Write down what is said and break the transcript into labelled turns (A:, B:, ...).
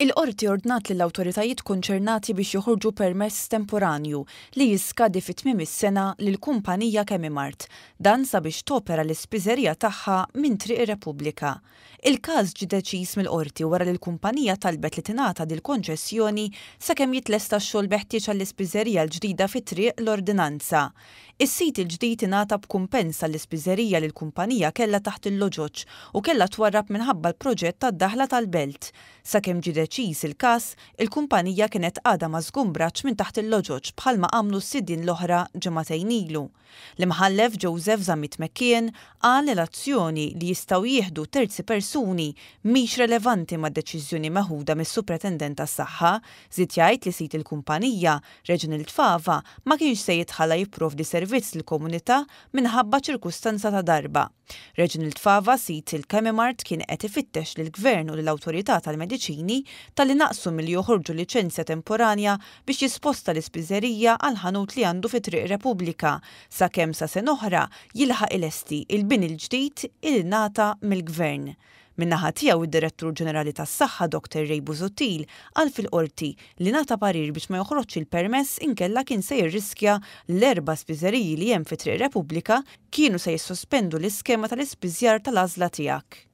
A: Il-qorti ordnat li l-autoritajiet konċernati biex joħorġu permess temporanju li jiskadi fit tmiem is-sena lil kumpanija kemm imart, dan sabiex topera l-ispiżerija tagħha minn triq ir-Repubblika. Il-każ ġi deċiż mill-qorti wara li l-kumpanija talbet li tingħata dil konċessjoni sakemm jitlesta x-xogħol meħtieġ għall-ispiżerija l-ġdida fit triq l-ordinanza. Is-sit il-ġdid ingħata b'kumpensa l-ispiżerija li l-kumpanija kellha taħt il-loġoġġ u kellha twarrab minħabba l-proġett tad-daħla tal-belt. Sakemm ġi preċiż il-każ, il-kumpanija kienet għada ma żgumbraċ minn taħt il-loġoġ bħalma għamlu s siddin l-oħra ġematejn ilu. L-imħallef Joseph Zamit Mekkien għal l-azzjoni li jistaw jieħdu terzi persuni miex relevanti ma' deċiżjoni meħuda mis-supretendent tas-saħħa, zit jgħid li sit il-kumpanija Reginald Fava ma kienx se jitħalla jipprovdi servizz l-komunità minħabba ċirkustanza ta' darba. Reginald Fava sit il-Kemimart kien qed ifittex lill gvern u l-awtorità tal-mediċini tal-li naqsu mill joħorġu liċenzja temporanja biex jisposta l-ispiżerija għal ħanut li għandu fi triq Repubblika sakemm sa sen oħra jilħaq il-esti il-bin il-ġdid il-nata mill-gvern. Minnaħa tiegħu id-Direttur Ġenerali tas-Saħħa Dr. Rej Bużutil għal fil-qorti li nata parir biex ma joħroġx il-permess inkella kien se jirriskja l-erba' spiżeriji li hemm fi Triq Repubblika kienu se jissospendu l-iskema tal-ispiżjar tal-għażla tiegħek.